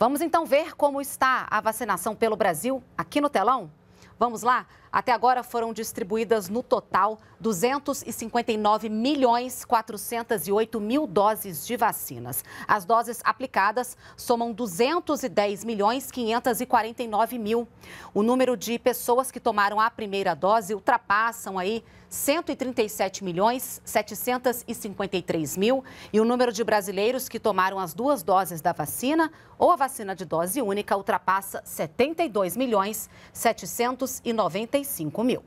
Vamos então ver como está a vacinação pelo Brasil aqui no telão? Vamos lá? Até agora foram distribuídas no total 259 milhões 408 mil doses de vacinas. As doses aplicadas somam 210 milhões 549 mil. O número de pessoas que tomaram a primeira dose ultrapassam aí 137 milhões 753 mil e o número de brasileiros que tomaram as duas doses da vacina ou a vacina de dose única ultrapassa 72 milhões 700 295 mil.